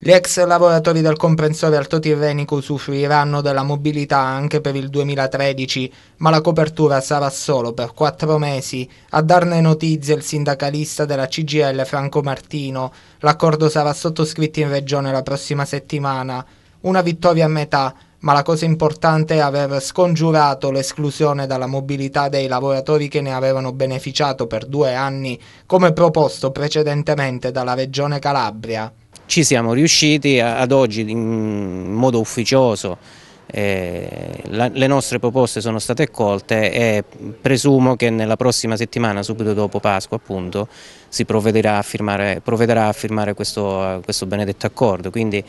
Gli ex lavoratori del comprensore Alto Tirrenico usufruiranno della mobilità anche per il 2013, ma la copertura sarà solo per quattro mesi. A darne notizie il sindacalista della CGL Franco Martino. L'accordo sarà sottoscritto in regione la prossima settimana. Una vittoria a metà, ma la cosa importante è aver scongiurato l'esclusione dalla mobilità dei lavoratori che ne avevano beneficiato per due anni, come proposto precedentemente dalla regione Calabria ci siamo riusciti ad oggi in modo ufficioso, eh, la, le nostre proposte sono state accolte e presumo che nella prossima settimana, subito dopo Pasqua appunto, si provvederà a firmare, provvederà a firmare questo, questo, benedetto accordo, quindi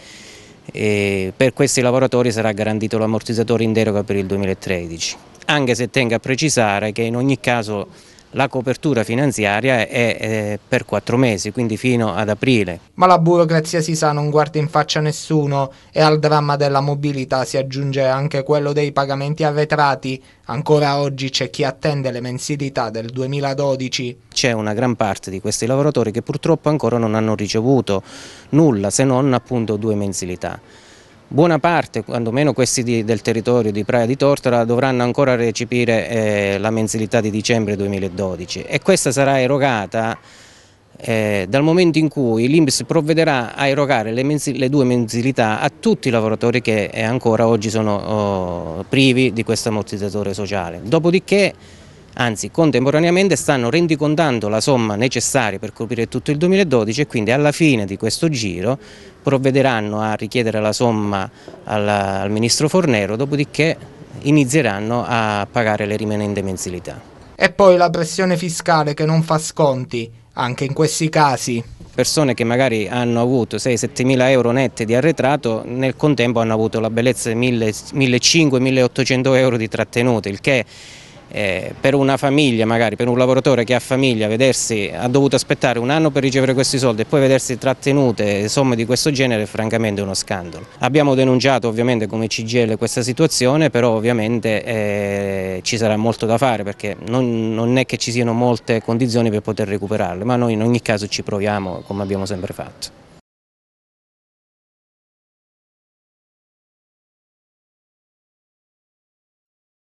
eh, per questi lavoratori sarà garantito l'ammortizzatore in deroga per il 2013, anche se tengo a precisare che in ogni caso la copertura finanziaria è per quattro mesi, quindi fino ad aprile. Ma la burocrazia si sa non guarda in faccia nessuno e al dramma della mobilità si aggiunge anche quello dei pagamenti arretrati. Ancora oggi c'è chi attende le mensilità del 2012. C'è una gran parte di questi lavoratori che purtroppo ancora non hanno ricevuto nulla se non appunto due mensilità. Buona parte, quantomeno questi di, del territorio di Praia di Tortola, dovranno ancora recepire eh, la mensilità di dicembre 2012 e questa sarà erogata eh, dal momento in cui l'Inps provvederà a erogare le, le, due mensilità a tutti i lavoratori che eh, ancora oggi sono oh, privi di questo ammortizzatore sociale. Dopodiché anzi contemporaneamente stanno rendicontando la somma necessaria per coprire tutto il 2012 e quindi alla fine di questo giro provvederanno a richiedere la somma al, al Ministro Fornero, dopodiché inizieranno a pagare le rimanenti mensilità. E poi la pressione fiscale che non fa sconti, anche in questi casi persone che magari hanno avuto 6-7 mila euro nette di arretrato nel contempo hanno avuto la bellezza di 1.500-1.800 euro di trattenute, il che eh, per una famiglia, magari per un lavoratore che ha famiglia, vedersi, ha dovuto aspettare un anno per ricevere questi soldi e poi vedersi trattenute somme di questo genere è francamente uno scandalo. Abbiamo denunciato ovviamente come CGL questa situazione, però ovviamente eh, ci sarà molto da fare perché non, non è che ci siano molte condizioni per poter recuperarle, ma noi in ogni caso ci proviamo come abbiamo sempre fatto.